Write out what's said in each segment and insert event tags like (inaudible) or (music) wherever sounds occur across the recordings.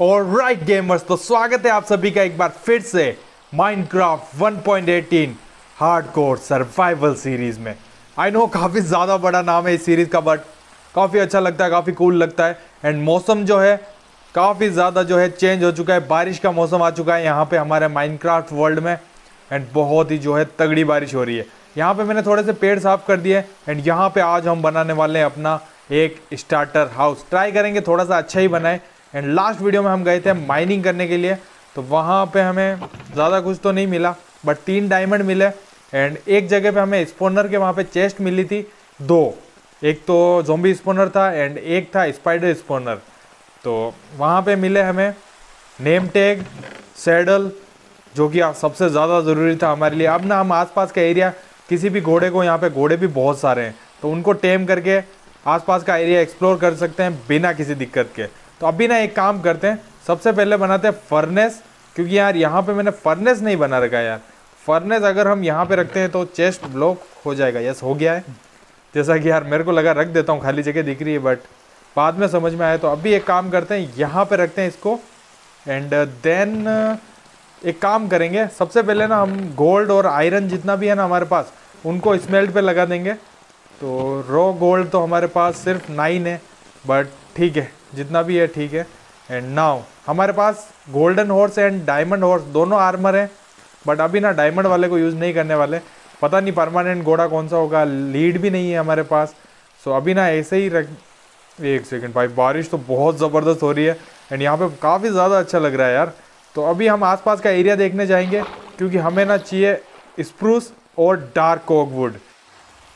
और right gamers तो स्वागत है आप सभी का एक बार फिर से माइनक्राफ्ट 1.18 हार्डकोर सर्वाइवल सीरीज़ में आई नो काफ़ी ज़्यादा बड़ा नाम है इस सीरीज़ का बट काफ़ी अच्छा लगता है काफ़ी कूल लगता है एंड मौसम जो है काफ़ी ज़्यादा जो है चेंज हो चुका है बारिश का मौसम आ चुका है यहाँ पे हमारे माइनक्राफ्ट वर्ल्ड में एंड बहुत ही जो है तगड़ी बारिश हो रही है यहाँ पे मैंने थोड़े से पेड़ साफ कर दिए एंड यहाँ पे आज हम बनाने वाले हैं अपना एक स्टार्टर हाउस ट्राई करेंगे थोड़ा सा अच्छा ही बनाए एंड लास्ट वीडियो में हम गए थे माइनिंग करने के लिए तो वहाँ पे हमें ज़्यादा कुछ तो नहीं मिला बट तीन डायमंड मिले एंड एक जगह पे हमें स्पोनर के वहाँ पे चेस्ट मिली थी दो एक तो जोम्बी स्पोनर था एंड एक था स्पाइडर स्पोनर तो वहाँ पे मिले हमें नेम टैग सैडल जो कि सबसे ज़्यादा ज़रूरी था हमारे लिए अब ना हम आसपास का एरिया किसी भी घोड़े को यहाँ पे घोड़े भी बहुत सारे हैं तो उनको टेम करके आसपास का एरिया एक्सप्लोर कर सकते हैं बिना किसी दिक्कत के तो अभी ना एक काम करते हैं सबसे पहले बनाते हैं फर्नेस क्योंकि यार यहाँ पे मैंने फर्नेस नहीं बना रखा यार फर्नेस अगर हम यहाँ पे रखते हैं तो चेस्ट ब्लॉक हो जाएगा यस हो गया है जैसा कि यार मेरे को लगा रख देता हूँ खाली जगह दिख रही है बट बाद में समझ में आया तो अभी एक काम करते हैं यहाँ पे रखते हैं इसको एंड देन एक काम करेंगे सबसे पहले ना हम गोल्ड और आयरन जितना भी है ना हमारे पास उनको स्मेल्ट पे लगा देंगे तो रॉ गोल्ड तो हमारे पास सिर्फ नाइन है बट ठीक है जितना भी है ठीक है एंड नाउ हमारे पास golden horse and diamond horse दोनों आर्मर हैं बट अभी ना डायमंड वाले को यूज़ नहीं करने वाले पता नहीं परमानेंट घोड़ा कौन सा होगा लीड भी नहीं है हमारे पास सो अभी ना ऐसे ही रख एक सेकेंड भाई बारिश तो बहुत ज़बरदस्त हो रही है एंड यहाँ पे काफ़ी ज़्यादा अच्छा लग रहा है यार तो अभी हम आसपास का एरिया देखने जाएंगे क्योंकि हमें ना चाहिए स्प्रूस और डार्क कॉकवुड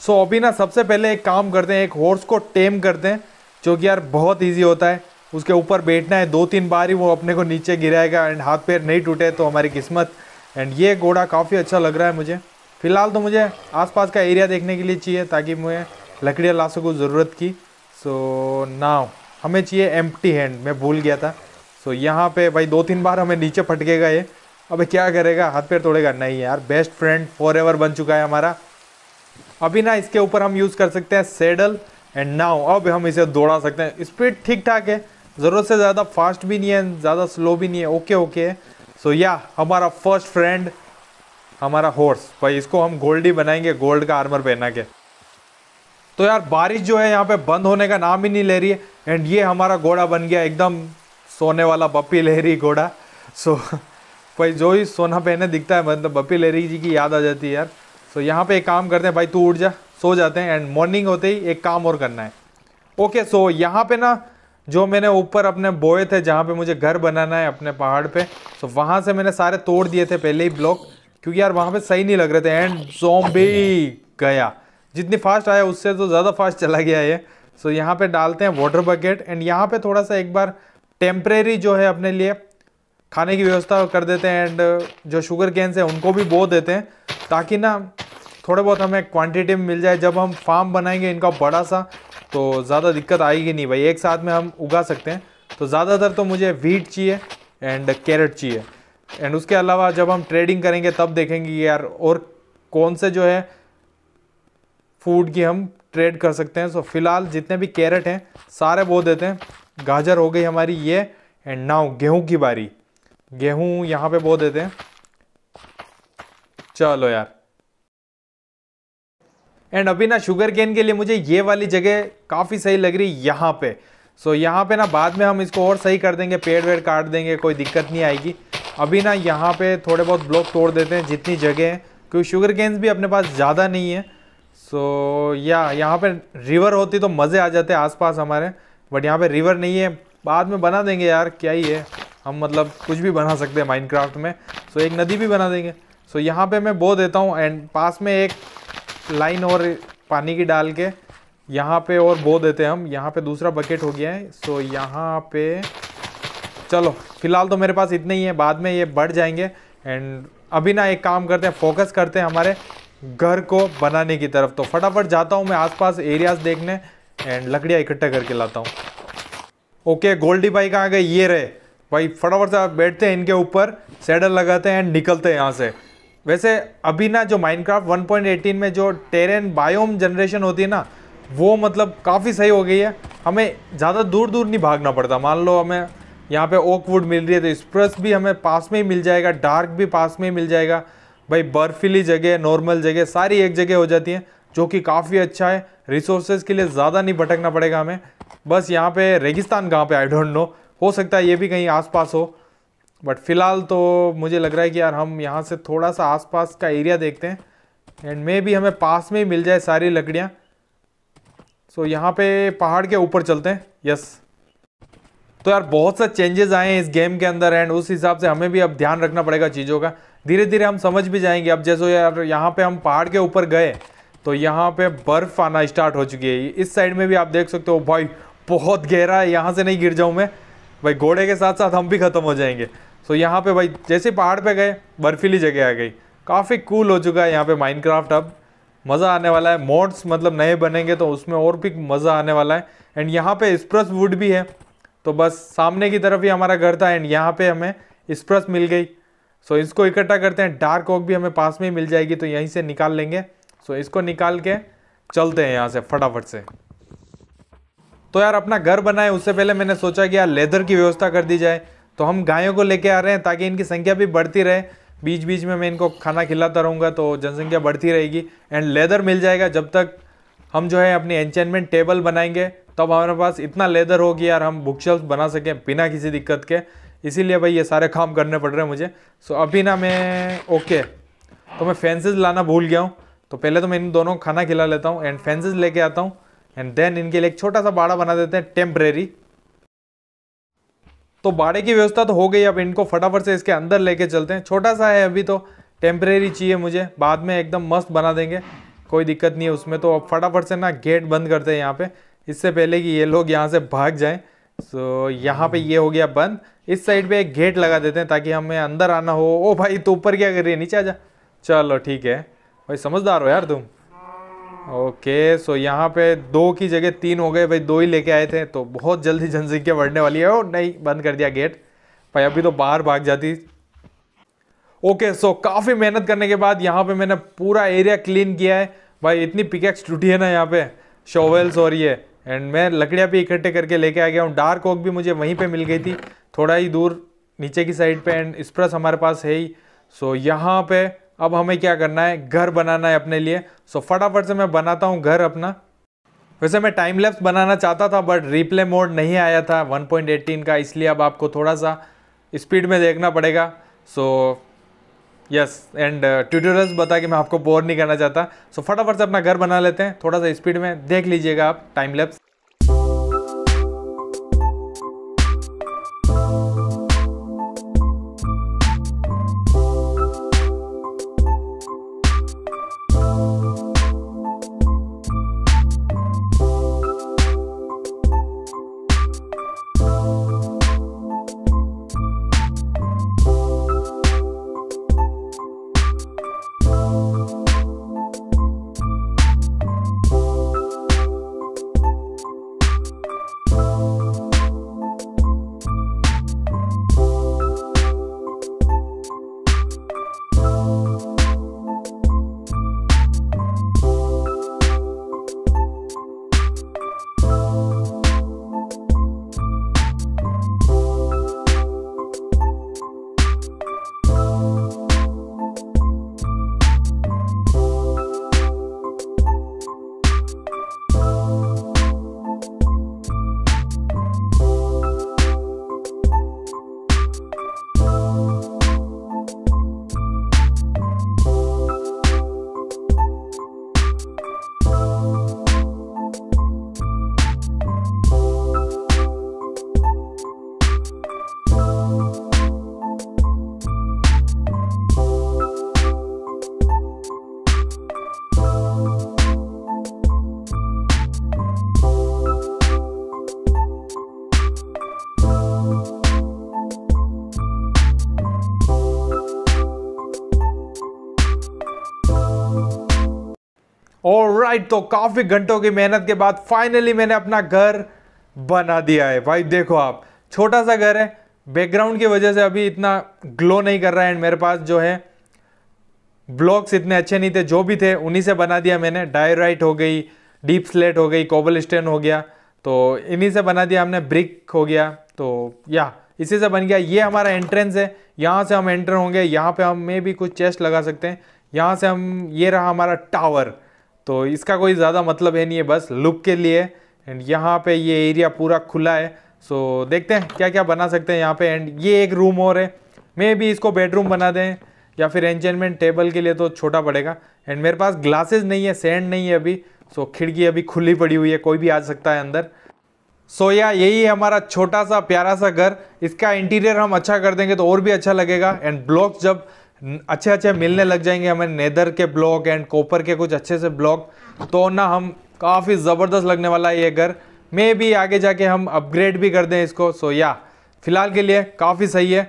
सो अभी ना सबसे पहले एक काम करते हैं एक हॉर्स को टेम करते हैं जो कि यार बहुत ईजी होता है उसके ऊपर बैठना है दो तीन बार ही वो अपने को नीचे गिराएगा एंड हाथ पैर नहीं टूटे तो हमारी किस्मत एंड ये घोड़ा काफ़ी अच्छा लग रहा है मुझे फ़िलहाल तो मुझे आसपास का एरिया देखने के लिए चाहिए ताकि मुझे लकड़ियाँ ला सकूँ ज़रूरत की सो so, नाव हमें चाहिए एम हैंड मैं भूल गया था सो so, यहाँ पे भाई दो तीन बार हमें नीचे फटकेगा ये अब क्या करेगा हाथ पैर तोड़ेगा नहीं यार बेस्ट फ्रेंड फॉर एवर बन चुका है हमारा अभी ना इसके ऊपर हम यूज़ कर सकते हैं सेडल एंड नाउ अब हम इसे दौड़ा सकते हैं स्पीड ठीक ठाक है ज़रूरत से ज़्यादा फास्ट भी नहीं है ज़्यादा स्लो भी नहीं है ओके ओके है सो या हमारा फर्स्ट फ्रेंड हमारा हॉर्स भाई इसको हम गोल्ड ही बनाएंगे गोल्ड का आर्मर पहना के तो यार बारिश जो है यहाँ पे बंद होने का नाम ही नहीं ले रही है एंड ये हमारा घोड़ा बन गया एकदम सोने वाला बपी लहरी घोड़ा सो so, (laughs) भाई जो ही सोना पहने दिखता है मतलब बपी लहरी जी की याद आ जाती है यार सो so, यहाँ पे एक काम करते हैं भाई तू उठ जा सो जाते हैं एंड मॉर्निंग होते ही एक काम और करना है ओके सो यहाँ पे ना जो मैंने ऊपर अपने बोए थे जहाँ पे मुझे घर बनाना है अपने पहाड़ पे सो so वहाँ से मैंने सारे तोड़ दिए थे पहले ही ब्लॉक क्योंकि यार वहाँ पे सही नहीं लग रहे थे एंड जोम्बी गया जितनी फास्ट आया उससे तो ज़्यादा फास्ट चला गया ये सो so यहाँ पे डालते हैं वाटर बकेट एंड यहाँ पे थोड़ा सा एक बार टेम्परेरी जो है अपने लिए खाने की व्यवस्था कर देते हैं एंड जो शुगर कैंस हैं उनको भी बो देते हैं ताकि ना थोड़े बहुत हमें क्वांटिटी में मिल जाए जब हम फार्म बनाएंगे इनका बड़ा सा तो ज़्यादा दिक्कत आएगी नहीं भाई एक साथ में हम उगा सकते हैं तो ज़्यादातर तो मुझे वीट चाहिए एंड कैरेट चाहिए एंड उसके अलावा जब हम ट्रेडिंग करेंगे तब देखेंगे यार और कौन से जो है फूड की हम ट्रेड कर सकते हैं सो फिलहाल जितने भी कैरेट हैं सारे बो देते हैं गाजर हो गई हमारी ये एंड नाउ गेहूं की बारी गेहूं यहाँ पे बो देते हैं चलो यार एंड अभी ना शुगर केन के लिए मुझे ये वाली जगह काफ़ी सही लग रही है यहाँ पे सो so, यहाँ पे ना बाद में हम इसको और सही कर देंगे पेड़ वेड़ काट देंगे कोई दिक्कत नहीं आएगी अभी ना यहाँ पे थोड़े बहुत ब्लॉक तोड़ देते हैं जितनी जगह है क्योंकि शुगर केन्स भी अपने पास ज़्यादा नहीं है सो so, या यहाँ पे रिवर होती तो मज़े आ जाते आसपास हमारे बट यहाँ पे रिवर नहीं है बाद में बना देंगे यार क्या ही है हम मतलब कुछ भी बना सकते हैं माइनक्राफ्ट में सो so, एक नदी भी बना देंगे सो so, यहाँ पे मैं बो देता हूँ एंड पास में एक लाइन और पानी की डाल के यहाँ पे और बो देते हैं हम यहाँ पे दूसरा बकेट हो गया है सो यहाँ पे चलो फिलहाल तो मेरे पास इतने ही है बाद में ये बढ़ जाएंगे एंड अभी ना एक काम करते हैं फोकस करते हैं हमारे घर को बनाने की तरफ तो फटाफट जाता हूँ मैं आसपास एरियाज देखने एंड लकड़ियाँ इकट्ठा करके लाता हूँ ओके गोल्डी भाई कहाँ गए ये रहे भाई फटाफट से बैठते हैं इनके ऊपर सेडल लगाते हैं एंड निकलते हैं यहाँ से वैसे अभी ना जो माइनक्राफ्ट 1.18 में जो टेरेन बायोम जनरेशन होती है ना वो मतलब काफ़ी सही हो गई है हमें ज़्यादा दूर दूर नहीं भागना पड़ता मान लो हमें यहाँ पे ओक वुड मिल रही है तो स्प्रस भी हमें पास में ही मिल जाएगा डार्क भी पास में ही मिल जाएगा भाई बर्फीली जगह नॉर्मल जगह सारी एक जगह हो जाती है जो कि काफ़ी अच्छा है रिसोर्सेज के लिए ज़्यादा नहीं भटकना पड़ेगा हमें बस यहाँ पे रेगिस्तान कहाँ पे आई डोंट नो हो सकता है ये भी कहीं आसपास हो बट फिलहाल तो मुझे लग रहा है कि यार हम यहाँ से थोड़ा सा आसपास का एरिया देखते हैं एंड मे भी हमें पास में ही मिल जाए सारी लकड़ियाँ सो so, यहाँ पे पहाड़ के ऊपर चलते हैं यस तो यार बहुत सा चेंजेस आए हैं इस गेम के अंदर एंड उस हिसाब से हमें भी अब ध्यान रखना पड़ेगा चीज़ों का धीरे धीरे हम समझ भी जाएंगे अब जैसे यार यहाँ पे हम पहाड़ के ऊपर गए तो यहाँ पे बर्फ़ आना स्टार्ट हो चुकी है इस साइड में भी आप देख सकते हो भाई बहुत गहरा है यहाँ से नहीं गिर जाऊँ मैं भाई घोड़े के साथ साथ हम भी ख़त्म हो जाएंगे सो यहाँ पे भाई जैसे पहाड़ पे गए बर्फीली जगह आ गई काफ़ी कूल हो चुका है यहाँ पे माइनक्राफ्ट अब मज़ा आने वाला है मोड्स मतलब नए बनेंगे तो उसमें और भी मज़ा आने वाला है एंड यहाँ पे स्प्रस वुड भी है तो बस सामने की तरफ ही हमारा घर था एंड यहाँ पे हमें स्प्रस मिल गई सो इसको इकट्ठा करते हैं डार्क ऑक भी हमें पास में ही मिल जाएगी तो यहीं से निकाल लेंगे सो इसको निकाल के चलते हैं यहाँ से फटाफट से तो यार अपना घर बनाए उससे पहले मैंने सोचा कि यार लेदर की व्यवस्था कर दी जाए तो हम गायों को लेके आ रहे हैं ताकि इनकी संख्या भी बढ़ती रहे बीच बीच में मैं इनको खाना खिलाता रहूँगा तो जनसंख्या बढ़ती रहेगी एंड लेदर मिल जाएगा जब तक हम जो है अपनी एंचेनमेंट टेबल बनाएंगे तब हमारे पास इतना लेदर होगी यार हम बुक शेल्फ बना सकें बिना किसी दिक्कत के इसीलिए भाई ये सारे काम करने पड़ रहे हैं मुझे सो अभी ना मैं ओके तो मैं फेंसेज लाना भूल गया हूँ तो पहले तो मैं इन दोनों खाना खिला लेता हूँ एंड फेंसेज लेके आता हूँ एंड देन इनके लिए एक छोटा सा बाड़ा बना देते हैं टेम्प्रेरी तो बाड़े की व्यवस्था तो हो गई अब इनको फटाफट से इसके अंदर लेके चलते हैं छोटा सा है अभी तो टेम्परेरी चाहिए मुझे बाद में एकदम मस्त बना देंगे कोई दिक्कत नहीं है उसमें तो अब फटाफट से ना गेट बंद करते हैं यहाँ पे इससे पहले कि ये लोग यहाँ से भाग जाएं सो यहाँ पे ये हो गया बंद इस साइड पे एक गेट लगा देते हैं ताकि हमें अंदर आना हो ओ भाई तो ऊपर क्या कर रही है नीचे आ जा चलो ठीक है भाई समझदार हो यार तुम ओके सो यहाँ पे दो की जगह तीन हो गए भाई दो ही लेके आए थे तो बहुत जल्दी जनसंख्या बढ़ने वाली है और नहीं बंद कर दिया गेट भाई अभी तो बाहर भाग जाती ओके सो काफ़ी मेहनत करने के बाद यहाँ पे मैंने पूरा एरिया क्लीन किया है भाई इतनी पिकेक्स टूटी है ना यहाँ पे शोवेल्स और ये एंड मैं लकड़ियाँ भी इकट्ठे करके लेके आ गया हूँ डार्क ओक भी मुझे वहीं पे मिल गई थी थोड़ा ही दूर नीचे की साइड पे एंड स्प्रस हमारे पास है ही सो यहाँ पे अब हमें क्या करना है घर बनाना है अपने लिए सो फटाफट से मैं बनाता हूँ घर अपना वैसे मैं टाइम लेप्स बनाना चाहता था बट रिप्ले मोड नहीं आया था 1.18 का इसलिए अब आपको थोड़ा सा स्पीड में देखना पड़ेगा सो यस एंड ट्यूटोरियल्स बता कि मैं आपको बोर नहीं करना चाहता सो so, फटाफट से अपना घर बना लेते हैं थोड़ा सा स्पीड में देख लीजिएगा आप टाइम लेप्स और राइट तो काफ़ी घंटों की मेहनत के बाद फाइनली मैंने अपना घर बना दिया है भाई देखो आप छोटा सा घर है बैकग्राउंड की वजह से अभी इतना ग्लो नहीं कर रहा है एंड मेरे पास जो है ब्लॉक्स इतने अच्छे नहीं थे जो भी थे उन्हीं से बना दिया मैंने डायराइट हो गई डीप स्लेट हो गई कोबल स्टेन हो गया तो इन्हीं से बना दिया हमने ब्रिक हो गया तो या इसी से बन गया ये हमारा एंट्रेंस है यहाँ से हम एंटर होंगे यहाँ पे हम मे भी कुछ चेस्ट लगा सकते हैं यहाँ से हम ये रहा हमारा टावर तो इसका कोई ज़्यादा मतलब है नहीं है बस लुक के लिए एंड यहाँ पे ये एरिया पूरा खुला है सो so, देखते हैं क्या क्या बना सकते हैं यहाँ पे एंड ये एक रूम और है मे भी इसको बेडरूम बना दें या फिर एंजमेंट टेबल के लिए तो छोटा पड़ेगा एंड मेरे पास ग्लासेस नहीं है सैंड नहीं है अभी सो so, खिड़की अभी खुली पड़ी हुई है कोई भी आ सकता है अंदर सो so, या यही है हमारा छोटा सा प्यारा सा घर इसका इंटीरियर हम अच्छा कर देंगे तो और भी अच्छा लगेगा एंड ब्लॉक जब अच्छे अच्छे मिलने लग जाएंगे हमें नेदर के ब्लॉक एंड कॉपर के कुछ अच्छे से ब्लॉक तो ना हम काफ़ी ज़बरदस्त लगने वाला है ये घर मे भी आगे जाके हम अपग्रेड भी कर दें इसको सो या फ़िलहाल के लिए काफ़ी सही है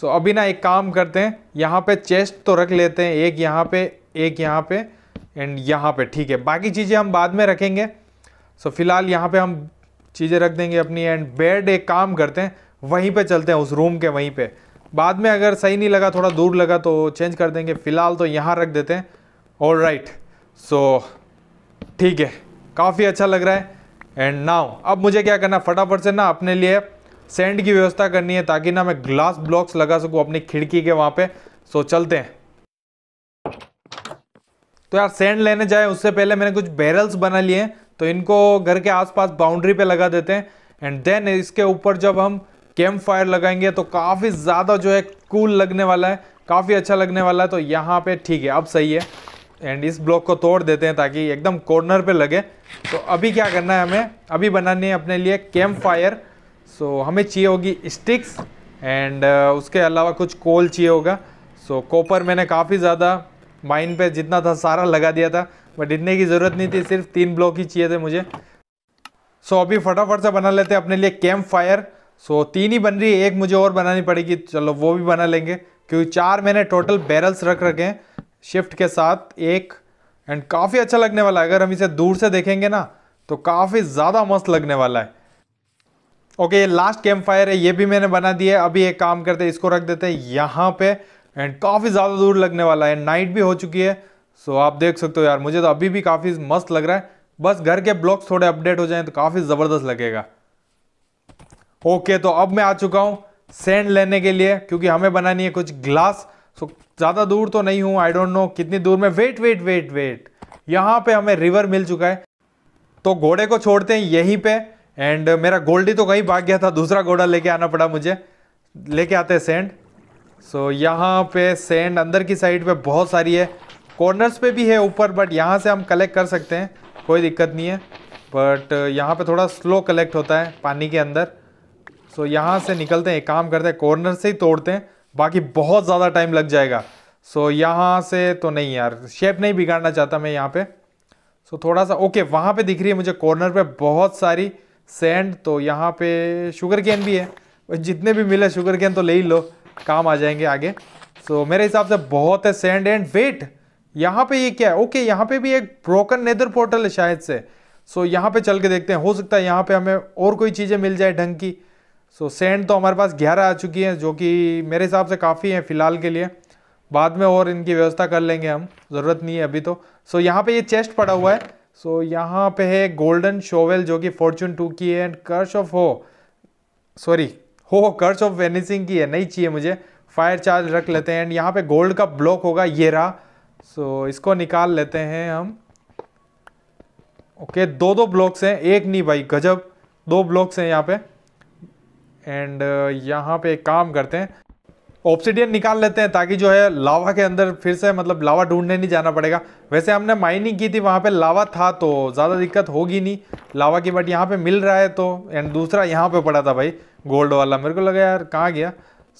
सो अभी ना एक काम करते हैं यहाँ पे चेस्ट तो रख लेते हैं एक यहाँ पे एक यहाँ पे एंड यहाँ पे ठीक है बाकी चीज़ें हम बाद में रखेंगे सो फ़िलहाल यहाँ पे हम चीज़ें रख देंगे अपनी एंड बेड एक काम करते हैं वहीं पे चलते हैं उस रूम के वहीं पे बाद में अगर सही नहीं लगा थोड़ा दूर लगा तो चेंज कर देंगे फ़िलहाल तो यहाँ रख देते हैं और राइट सो ठीक है काफ़ी अच्छा लग रहा है एंड नाउ अब मुझे क्या करना फटाफट से ना अपने लिए सेंड की व्यवस्था करनी है ताकि ना मैं ग्लास ब्लॉक्स लगा सकूँ अपनी खिड़की के वहाँ पे सो चलते हैं तो यार सेंड लेने जाए उससे पहले मैंने कुछ बैरल्स बना लिए हैं तो इनको घर के आसपास बाउंड्री पे लगा देते हैं एंड देन इसके ऊपर जब हम कैंप फायर लगाएंगे तो काफ़ी ज़्यादा जो है कूल लगने वाला है काफ़ी अच्छा लगने वाला है तो यहाँ पे ठीक है अब सही है एंड इस ब्लॉक को तोड़ देते हैं ताकि एकदम कॉर्नर पे लगे तो अभी क्या करना है हमें अभी बनानी है अपने लिए कैंप फायर सो हमें चाहिए होगी स्टिक्स एंड uh, उसके अलावा कुछ कोल चाहिए होगा सो कॉपर मैंने काफ़ी ज़्यादा माइन पे जितना था सारा लगा दिया था बट इतने की ज़रूरत नहीं थी सिर्फ तीन ब्लॉक ही चाहिए थे मुझे सो अभी फटाफट से बना लेते हैं अपने लिए कैंप फायर सो so, तीन ही बन रही है एक मुझे और बनानी पड़ेगी चलो वो भी बना लेंगे क्योंकि चार मैंने टोटल बैरल्स रख रखे हैं शिफ्ट के साथ एक एंड काफ़ी अच्छा लगने वाला है अगर हम इसे दूर से देखेंगे ना तो काफ़ी ज़्यादा मस्त लगने वाला है ओके ये लास्ट कैंप फायर है ये भी मैंने बना दिया है अभी एक काम करते हैं इसको रख देते हैं यहाँ पे एंड काफ़ी ज़्यादा दूर लगने वाला है नाइट भी हो चुकी है सो आप देख सकते हो यार मुझे तो अभी भी काफ़ी मस्त लग रहा है बस घर के ब्लॉक्स थोड़े अपडेट हो जाएँ तो काफ़ी ज़बरदस्त लगेगा ओके तो अब मैं आ चुका हूँ सेंड लेने के लिए क्योंकि हमें बनानी है कुछ ग्लास सो ज़्यादा दूर तो नहीं हूँ आई डोंट नो कितनी दूर में वेट वेट वेट वेट यहाँ पे हमें रिवर मिल चुका है तो घोड़े को छोड़ते हैं यहीं पे एंड मेरा गोल्डी तो कहीं भाग गया था दूसरा घोड़ा लेके आना पड़ा मुझे लेके आते हैं सेंड सो so, यहाँ पे सेंड अंदर की साइड पे बहुत सारी है कॉर्नर्स पे भी है ऊपर बट यहाँ से हम कलेक्ट कर सकते हैं कोई दिक्कत नहीं है बट यहाँ पे थोड़ा स्लो कलेक्ट होता है पानी के अंदर सो so, यहाँ से निकलते हैं एक काम करते हैं कॉर्नर से ही तोड़ते हैं बाकी बहुत ज़्यादा टाइम लग जाएगा सो so, यहाँ से तो नहीं यार शेप नहीं बिगाड़ना चाहता मैं यहाँ पे सो so, थोड़ा सा ओके वहाँ पे दिख रही है मुझे कॉर्नर पे बहुत सारी सैंड तो यहाँ पे शुगर कैन भी है जितने भी मिले शुगर कैन तो ले ही लो काम आ जाएंगे आगे सो so, मेरे हिसाब से बहुत है सैंड एंड वेट यहाँ पर ये क्या है ओके यहाँ पर भी एक ब्रोकन नेदर पोर्टल है शायद से सो so, यहाँ पर चल के देखते हैं हो सकता है यहाँ पर हमें और कोई चीज़ें मिल जाए ढंग की सो so, सेंड तो हमारे पास ग्यारह आ चुकी हैं जो कि मेरे हिसाब से काफ़ी हैं फ़िलहाल के लिए बाद में और इनकी व्यवस्था कर लेंगे हम ज़रूरत नहीं है अभी तो सो so, यहाँ पे ये चेस्ट पड़ा हुआ है सो so, यहाँ पे है गोल्डन शोवेल जो कि फॉर्चून टू की है एंड कर्श ऑफ हो सॉरी हो कर्श ऑफ वेनिसिंग की है नहीं चाहिए मुझे फायर चार्ज रख लेते हैं एंड यहाँ पे गोल्ड का ब्लॉक होगा ये रहा सो so, इसको निकाल लेते हैं हम ओके okay, दो दो ब्लॉक्स हैं एक नहीं भाई गजब दो ब्लॉक्स हैं यहाँ पे एंड यहाँ पे एक काम करते हैं ऑप्सीडियन निकाल लेते हैं ताकि जो है लावा के अंदर फिर से मतलब लावा ढूंढने नहीं जाना पड़ेगा वैसे हमने माइनिंग की थी वहाँ पे लावा था तो ज़्यादा दिक्कत होगी नहीं लावा की बट यहाँ पे मिल रहा है तो एंड दूसरा यहाँ पे पड़ा था भाई गोल्ड वाला मेरे को लगा यार कहाँ गया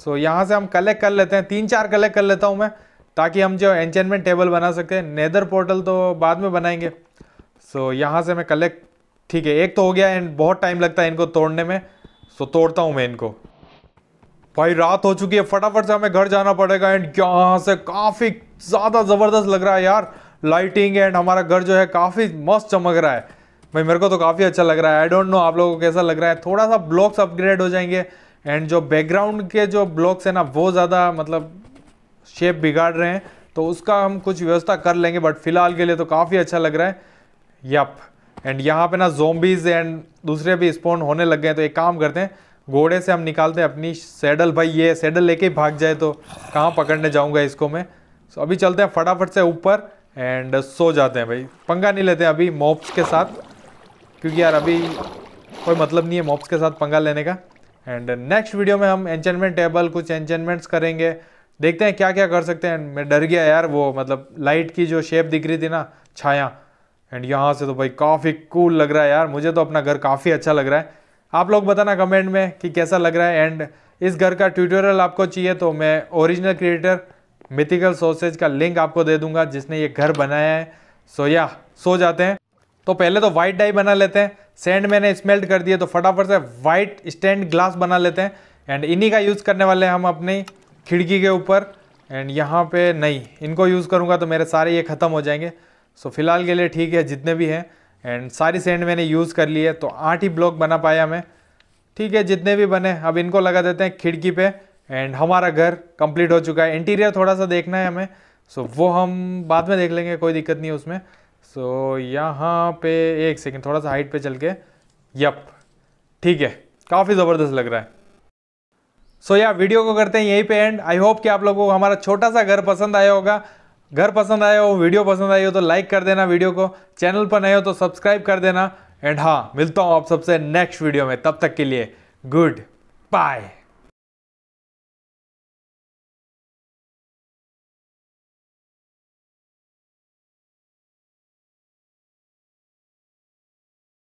सो so, यहाँ से हम कलेक्ट कर लेते हैं तीन चार कलेक्ट कर लेता हूँ मैं ताकि हम जो एंचमेंट टेबल बना सकें नैदर नेदर पोर्टल तो बाद में बनाएंगे सो so, यहाँ से मैं कलेक्ट ठीक है एक तो हो गया एंड बहुत टाइम लगता है इनको तोड़ने में सो तो तोड़ता हूँ मैं इनको भाई रात हो चुकी है फटाफट से हमें घर जाना पड़ेगा एंड यहाँ से काफ़ी ज़्यादा ज़बरदस्त लग रहा है यार लाइटिंग एंड हमारा घर जो है काफ़ी मस्त चमक रहा है भाई मेरे को तो काफ़ी अच्छा लग रहा है आई डोंट नो आप लोगों को कैसा लग रहा है थोड़ा सा ब्लॉक्स अपग्रेड हो जाएंगे एंड जो बैकग्राउंड के जो ब्लॉक्स हैं ना वो ज़्यादा मतलब शेप बिगाड़ रहे हैं तो उसका हम कुछ व्यवस्था कर लेंगे बट फिलहाल के लिए तो काफ़ी अच्छा लग रहा है यप एंड यहाँ पे ना जोम्बीज एंड दूसरे भी स्पोन होने लग गए तो एक काम करते हैं घोड़े से हम निकालते हैं अपनी सैडल भाई ये सैडल लेके भाग जाए तो कहाँ पकड़ने जाऊँगा इसको मैं सो so, अभी चलते हैं फटाफट से ऊपर एंड सो जाते हैं भाई पंगा नहीं लेते हैं अभी मॉप्स के साथ क्योंकि यार अभी कोई मतलब नहीं है मॉप्स के साथ पंगा लेने का एंड नेक्स्ट वीडियो में हम एंजनमेंट टेबल कुछ एंजनमेंट्स करेंगे देखते हैं क्या क्या कर सकते हैं मैं डर गया यार वो मतलब लाइट की जो शेप दिख रही थी ना छाया एंड यहाँ से तो भाई काफ़ी कूल लग रहा है यार मुझे तो अपना घर काफ़ी अच्छा लग रहा है आप लोग बताना कमेंट में कि कैसा लग रहा है एंड इस घर का ट्यूटोरियल आपको चाहिए तो मैं ओरिजिनल क्रिएटर मिथिकल सोसेज का लिंक आपको दे दूंगा जिसने ये घर बनाया है सो या सो जाते हैं तो पहले तो वाइट डाई बना लेते हैं सैंड मैंने स्मेल्ट कर दिए तो फटाफट से वाइट स्टैंड ग्लास बना लेते हैं एंड इन्हीं का यूज़ करने वाले हैं हम अपनी खिड़की के ऊपर एंड यहाँ पे नहीं इनको यूज़ करूँगा तो मेरे सारे ये ख़त्म हो जाएंगे सो फिलहाल के लिए ठीक है जितने भी हैं एंड सारी सेंड मैंने यूज़ कर ली है तो आठ ही ब्लॉक बना पाया मैं ठीक है जितने भी बने अब इनको लगा देते हैं खिड़की पे एंड हमारा घर कंप्लीट हो चुका है इंटीरियर थोड़ा सा देखना है हमें सो वो हम बाद में देख लेंगे कोई दिक्कत नहीं है उसमें सो यहाँ पे एक सेकेंड थोड़ा सा हाइट पे चल के यप ठीक है काफ़ी ज़बरदस्त लग रहा है सो so, या वीडियो को करते हैं यहीं पे एंड आई होप कि आप लोगों को हमारा छोटा सा घर पसंद आया होगा घर पसंद आए हो वीडियो पसंद आई हो तो लाइक कर देना वीडियो को चैनल पर नए हो तो सब्सक्राइब कर देना एंड हाँ मिलता हूँ आप सबसे नेक्स्ट वीडियो में तब तक के लिए गुड बाय